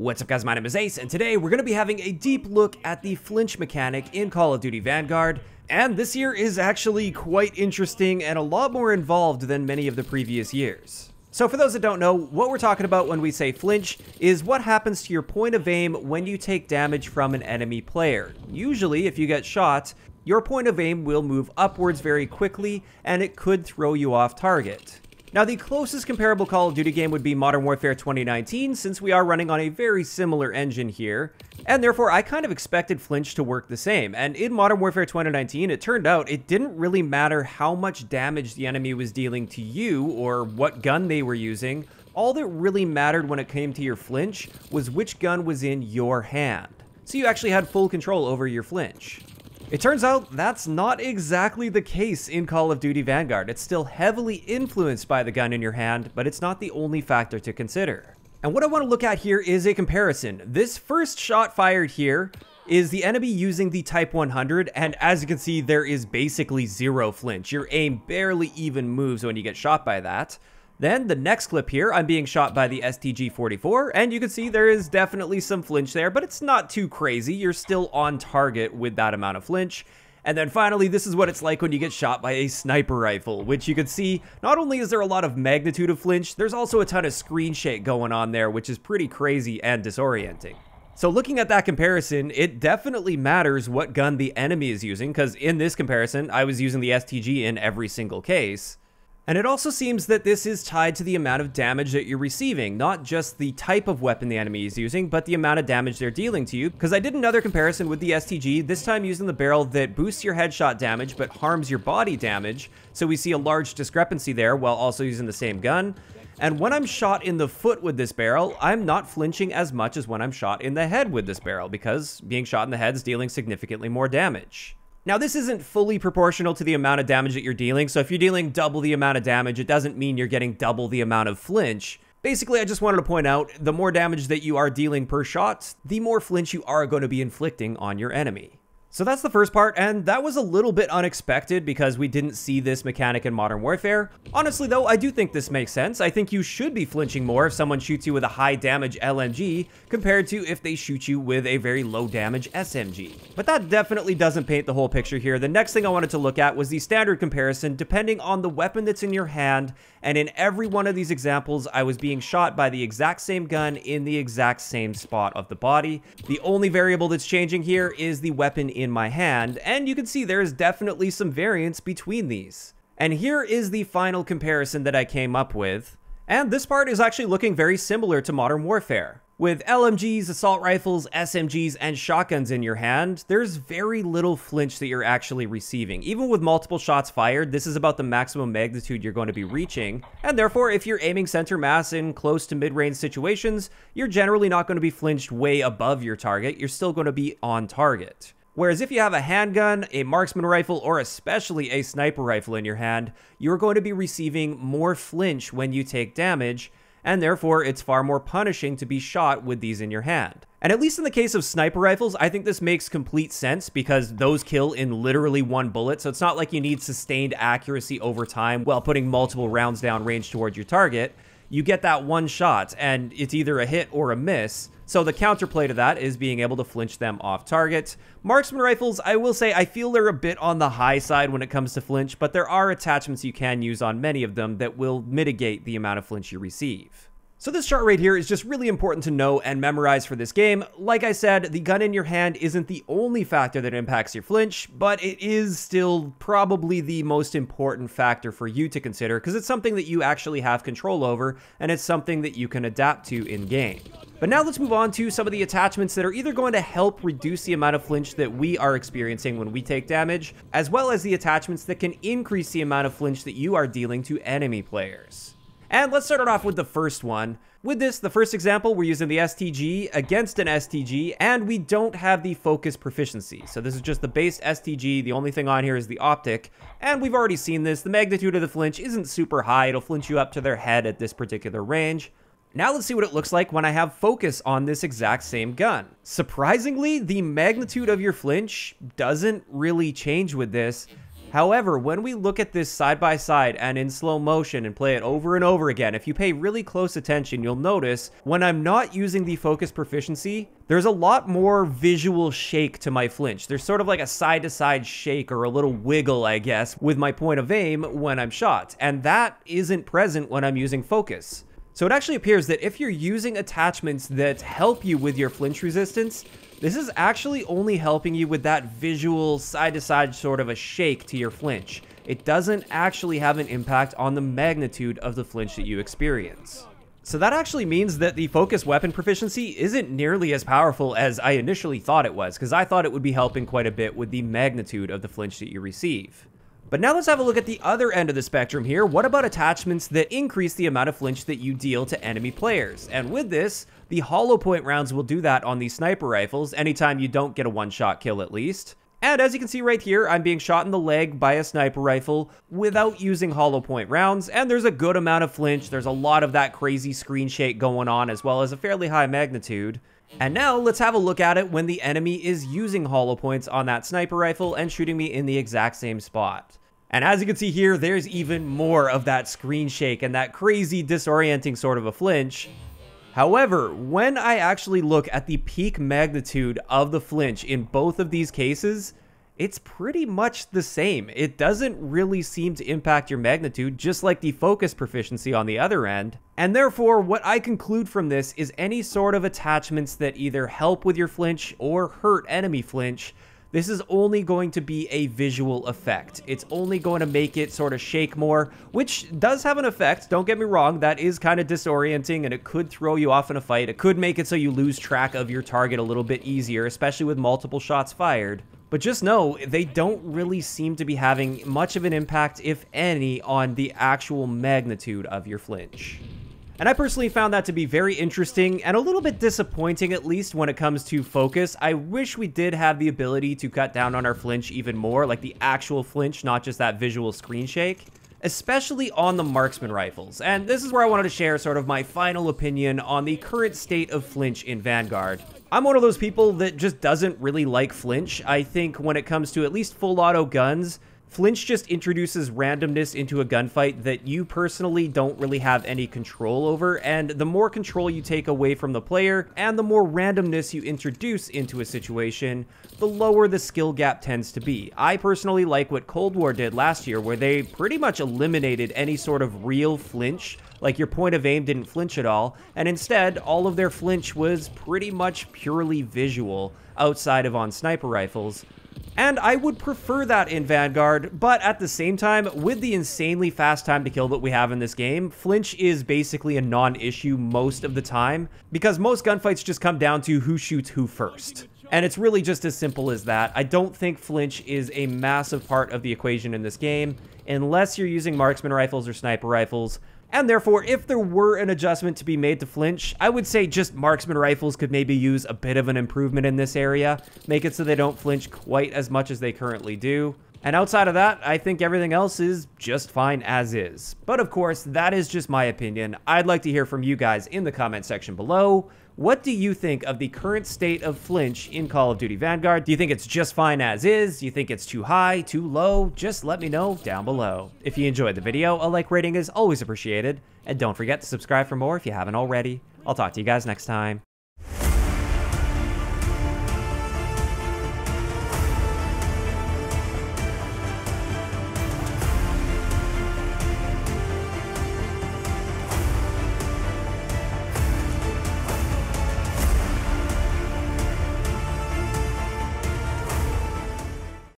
What's up guys, my name is Ace, and today we're going to be having a deep look at the flinch mechanic in Call of Duty Vanguard, and this year is actually quite interesting and a lot more involved than many of the previous years. So for those that don't know, what we're talking about when we say flinch is what happens to your point of aim when you take damage from an enemy player. Usually, if you get shot, your point of aim will move upwards very quickly, and it could throw you off target. Now, the closest comparable Call of Duty game would be Modern Warfare 2019, since we are running on a very similar engine here, and therefore I kind of expected Flinch to work the same, and in Modern Warfare 2019, it turned out it didn't really matter how much damage the enemy was dealing to you or what gun they were using, all that really mattered when it came to your Flinch was which gun was in your hand. So you actually had full control over your Flinch. It turns out that's not exactly the case in Call of Duty Vanguard. It's still heavily influenced by the gun in your hand, but it's not the only factor to consider. And what I want to look at here is a comparison. This first shot fired here is the enemy using the Type 100, and as you can see, there is basically zero flinch. Your aim barely even moves when you get shot by that. Then the next clip here, I'm being shot by the STG-44, and you can see there is definitely some flinch there, but it's not too crazy. You're still on target with that amount of flinch. And then finally, this is what it's like when you get shot by a sniper rifle, which you can see, not only is there a lot of magnitude of flinch, there's also a ton of screen shake going on there, which is pretty crazy and disorienting. So looking at that comparison, it definitely matters what gun the enemy is using, because in this comparison, I was using the STG in every single case. And it also seems that this is tied to the amount of damage that you're receiving, not just the type of weapon the enemy is using, but the amount of damage they're dealing to you. Because I did another comparison with the STG, this time using the barrel that boosts your headshot damage but harms your body damage. So we see a large discrepancy there while also using the same gun. And when I'm shot in the foot with this barrel, I'm not flinching as much as when I'm shot in the head with this barrel because being shot in the head is dealing significantly more damage. Now, this isn't fully proportional to the amount of damage that you're dealing, so if you're dealing double the amount of damage, it doesn't mean you're getting double the amount of flinch. Basically, I just wanted to point out, the more damage that you are dealing per shot, the more flinch you are going to be inflicting on your enemy. So that's the first part, and that was a little bit unexpected because we didn't see this mechanic in Modern Warfare. Honestly though, I do think this makes sense. I think you should be flinching more if someone shoots you with a high damage LMG compared to if they shoot you with a very low damage SMG. But that definitely doesn't paint the whole picture here. The next thing I wanted to look at was the standard comparison depending on the weapon that's in your hand and in every one of these examples, I was being shot by the exact same gun in the exact same spot of the body. The only variable that's changing here is the weapon in my hand, and you can see there is definitely some variance between these. And here is the final comparison that I came up with. And this part is actually looking very similar to Modern Warfare. With LMGs, assault rifles, SMGs, and shotguns in your hand, there's very little flinch that you're actually receiving. Even with multiple shots fired, this is about the maximum magnitude you're going to be reaching, and therefore, if you're aiming center mass in close to mid-range situations, you're generally not going to be flinched way above your target, you're still going to be on target. Whereas if you have a handgun, a marksman rifle, or especially a sniper rifle in your hand, you're going to be receiving more flinch when you take damage, and therefore it's far more punishing to be shot with these in your hand. And at least in the case of sniper rifles, I think this makes complete sense because those kill in literally one bullet, so it's not like you need sustained accuracy over time while putting multiple rounds down range towards your target. You get that one shot, and it's either a hit or a miss, so the counterplay to that is being able to flinch them off target. Marksman rifles, I will say I feel they're a bit on the high side when it comes to flinch, but there are attachments you can use on many of them that will mitigate the amount of flinch you receive. So this chart right here is just really important to know and memorize for this game. Like I said, the gun in your hand isn't the only factor that impacts your flinch, but it is still probably the most important factor for you to consider because it's something that you actually have control over and it's something that you can adapt to in game. But now let's move on to some of the attachments that are either going to help reduce the amount of flinch that we are experiencing when we take damage, as well as the attachments that can increase the amount of flinch that you are dealing to enemy players. And let's start it off with the first one. With this, the first example, we're using the STG against an STG, and we don't have the focus proficiency. So this is just the base STG, the only thing on here is the optic, and we've already seen this, the magnitude of the flinch isn't super high, it'll flinch you up to their head at this particular range, now let's see what it looks like when I have focus on this exact same gun. Surprisingly, the magnitude of your flinch doesn't really change with this. However, when we look at this side by side and in slow motion and play it over and over again, if you pay really close attention, you'll notice when I'm not using the focus proficiency, there's a lot more visual shake to my flinch. There's sort of like a side to side shake or a little wiggle, I guess, with my point of aim when I'm shot. And that isn't present when I'm using focus. So it actually appears that if you're using attachments that help you with your flinch resistance, this is actually only helping you with that visual side-to-side -side sort of a shake to your flinch. It doesn't actually have an impact on the magnitude of the flinch that you experience. So that actually means that the focus weapon proficiency isn't nearly as powerful as I initially thought it was, because I thought it would be helping quite a bit with the magnitude of the flinch that you receive. But now let's have a look at the other end of the spectrum here. What about attachments that increase the amount of flinch that you deal to enemy players? And with this, the hollow point rounds will do that on these sniper rifles anytime you don't get a one-shot kill at least. And as you can see right here, I'm being shot in the leg by a sniper rifle without using hollow point rounds, and there's a good amount of flinch, there's a lot of that crazy screen shake going on, as well as a fairly high magnitude. And now, let's have a look at it when the enemy is using hollow points on that sniper rifle and shooting me in the exact same spot. And as you can see here, there's even more of that screen shake and that crazy disorienting sort of a flinch. However, when I actually look at the peak magnitude of the flinch in both of these cases, it's pretty much the same. It doesn't really seem to impact your magnitude, just like the focus proficiency on the other end. And therefore, what I conclude from this is any sort of attachments that either help with your flinch or hurt enemy flinch this is only going to be a visual effect. It's only going to make it sort of shake more, which does have an effect. Don't get me wrong. That is kind of disorienting and it could throw you off in a fight. It could make it so you lose track of your target a little bit easier, especially with multiple shots fired. But just know, they don't really seem to be having much of an impact, if any, on the actual magnitude of your flinch. And I personally found that to be very interesting and a little bit disappointing, at least when it comes to focus. I wish we did have the ability to cut down on our flinch even more, like the actual flinch, not just that visual screen shake especially on the marksman rifles. And this is where I wanted to share sort of my final opinion on the current state of flinch in Vanguard. I'm one of those people that just doesn't really like flinch. I think when it comes to at least full auto guns, Flinch just introduces randomness into a gunfight that you personally don't really have any control over, and the more control you take away from the player, and the more randomness you introduce into a situation, the lower the skill gap tends to be. I personally like what Cold War did last year, where they pretty much eliminated any sort of real flinch, like your point of aim didn't flinch at all, and instead, all of their flinch was pretty much purely visual, outside of on sniper rifles, and I would prefer that in Vanguard, but at the same time, with the insanely fast time to kill that we have in this game, flinch is basically a non-issue most of the time, because most gunfights just come down to who shoots who first. And it's really just as simple as that. I don't think flinch is a massive part of the equation in this game, unless you're using marksman rifles or sniper rifles, and therefore, if there were an adjustment to be made to flinch, I would say just marksman rifles could maybe use a bit of an improvement in this area. Make it so they don't flinch quite as much as they currently do. And outside of that, I think everything else is just fine as is. But of course, that is just my opinion. I'd like to hear from you guys in the comment section below. What do you think of the current state of flinch in Call of Duty Vanguard? Do you think it's just fine as is? Do you think it's too high, too low? Just let me know down below. If you enjoyed the video, a like rating is always appreciated. And don't forget to subscribe for more if you haven't already. I'll talk to you guys next time.